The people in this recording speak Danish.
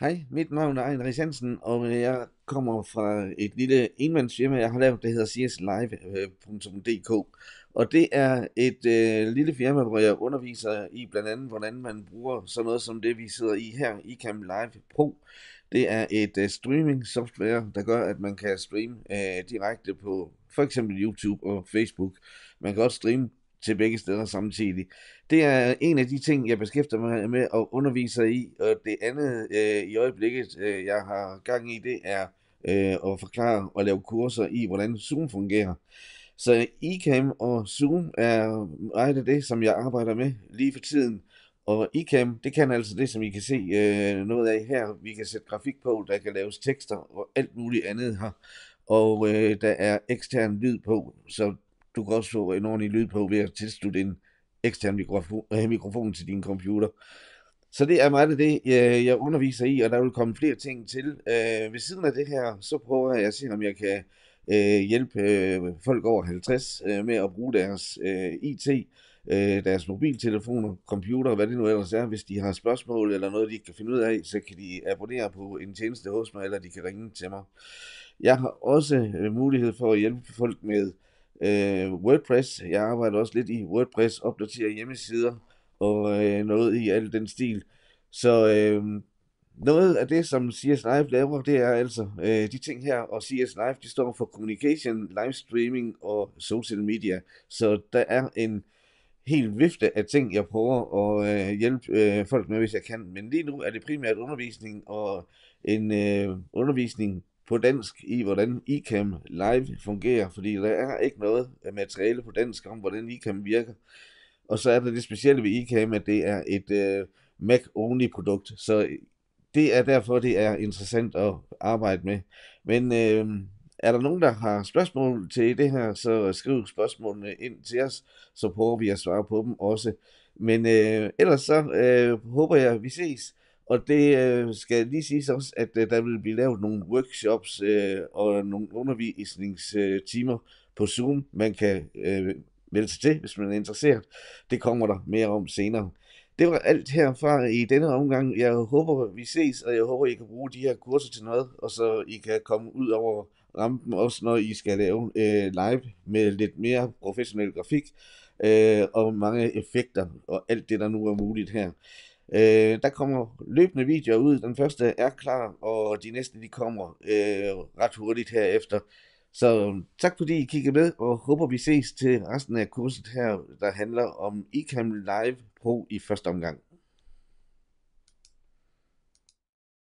Hej, mit navn er Ejnrik Hansen, og øh, jeg kommer fra et lille enmandsfirma, jeg har lavet, der hedder cslive.dk. Øh, og det er et øh, lille firma, hvor jeg underviser i blandt andet, hvordan man bruger sådan noget som det, vi sidder i her, iCam Live Pro. Det er et øh, streaming software, der gør, at man kan streame øh, direkte på for eksempel YouTube og Facebook. Man kan også streame til begge steder samtidig. Det er en af de ting, jeg beskæfter mig med og underviser i, og det andet øh, i øjeblikket, øh, jeg har gang i, det er øh, at forklare og lave kurser i, hvordan Zoom fungerer. Så ICAM og Zoom er meget af det, som jeg arbejder med lige for tiden. Og ICAM, det kan altså det, som I kan se øh, noget af her. Vi kan sætte grafik på, der kan laves tekster og alt muligt andet her. Og øh, der er ekstern lyd på, så du kan også få en ordentlig lyd på ved at tilslutte en ekstern mikrofon, øh, mikrofon til din computer. Så det er meget af det, jeg underviser i, og der vil komme flere ting til. Øh, ved siden af det her, så prøver jeg at se, om jeg kan øh, hjælpe øh, folk over 50 øh, med at bruge deres øh, IT, øh, deres mobiltelefoner, computer, hvad det nu ellers er. Hvis de har spørgsmål eller noget, de ikke kan finde ud af, så kan de abonnere på en tjeneste hos mig, eller de kan ringe til mig. Jeg har også øh, mulighed for at hjælpe folk med øh, WordPress. Jeg arbejder også lidt i WordPress, opdaterer hjemmesider og øh, noget i al den stil. Så øh, noget af det, som CS Live laver, det er altså øh, de ting her, og CS Live, de står for communication, livestreaming og social media. Så der er en helt vifte af ting, jeg prøver at øh, hjælpe øh, folk med, hvis jeg kan. Men lige nu er det primært undervisning og en øh, undervisning på dansk i, hvordan ICAM live fungerer, fordi der er ikke noget øh, materiale på dansk om, hvordan ICAM virker. Og så er der det specielle ved ICAM, at det er et øh, Mac-only produkt, så øh, det er derfor, det er interessant at arbejde med. Men øh, er der nogen, der har spørgsmål til det her, så skriv spørgsmålene ind til os, så prøver vi at svare på dem også. Men øh, ellers så øh, håber jeg, at vi ses og det øh, skal lige siges også, at øh, der vil blive lavet nogle workshops øh, og nogle undervisningstimer øh, på Zoom, man kan øh, melde sig til, hvis man er interesseret. Det kommer der mere om senere. Det var alt herfra i denne omgang. Jeg håber, vi ses, og jeg håber, I kan bruge de her kurser til noget, og så I kan komme ud over rampen, også når I skal lave øh, live med lidt mere professionel grafik øh, og mange effekter og alt det, der nu er muligt her. Øh, der kommer løbende videoer ud. Den første er klar, og de næste de kommer øh, ret hurtigt herefter. Så øhm, tak fordi I kiggede med, og håber vi ses til resten af kurset her, der handler om ICAM Live Pro i første omgang.